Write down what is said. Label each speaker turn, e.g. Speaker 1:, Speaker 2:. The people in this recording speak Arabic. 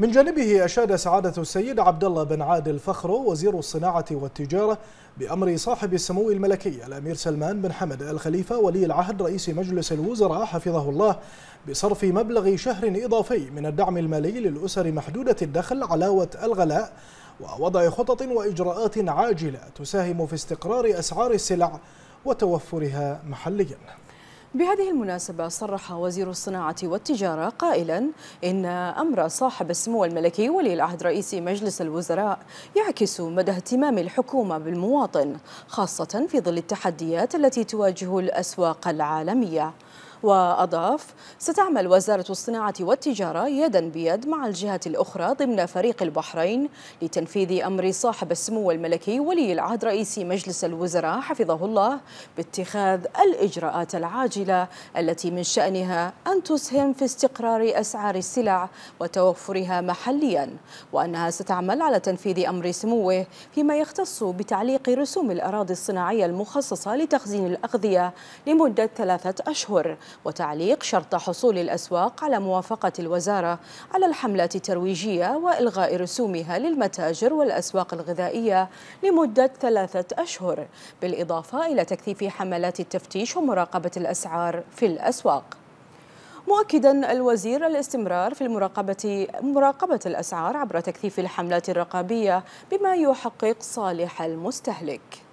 Speaker 1: من جانبه أشاد سعادة السيد عبد الله بن عادل فخرو وزير الصناعة والتجارة بأمر صاحب السمو الملكي الأمير سلمان بن حمد الخليفة ولي العهد رئيس مجلس الوزراء حفظه الله بصرف مبلغ شهر إضافي من الدعم المالي للأسر محدودة الدخل علاوة الغلاء ووضع خطط وإجراءات عاجلة تساهم في استقرار أسعار السلع وتوفرها محلياً
Speaker 2: بهذه المناسبة صرح وزير الصناعة والتجارة قائلا إن أمر صاحب السمو الملكي ولي العهد رئيس مجلس الوزراء يعكس مدى اهتمام الحكومة بالمواطن خاصة في ظل التحديات التي تواجه الأسواق العالمية وأضاف ستعمل وزارة الصناعة والتجارة يدا بيد مع الجهة الأخرى ضمن فريق البحرين لتنفيذ أمر صاحب السمو الملكي ولي العهد رئيس مجلس الوزراء حفظه الله باتخاذ الإجراءات العاجلة التي من شأنها أن تسهم في استقرار أسعار السلع وتوفرها محليا وأنها ستعمل على تنفيذ أمر سموه فيما يختص بتعليق رسوم الأراضي الصناعية المخصصة لتخزين الأغذية لمدة ثلاثة أشهر وتعليق شرط حصول الأسواق على موافقة الوزارة على الحملات الترويجية وإلغاء رسومها للمتاجر والأسواق الغذائية لمدة ثلاثة أشهر بالإضافة إلى تكثيف حملات التفتيش ومراقبة الأسعار في الأسواق مؤكدا الوزير الاستمرار في المراقبة مراقبة الأسعار عبر تكثيف الحملات الرقابية بما يحقق صالح المستهلك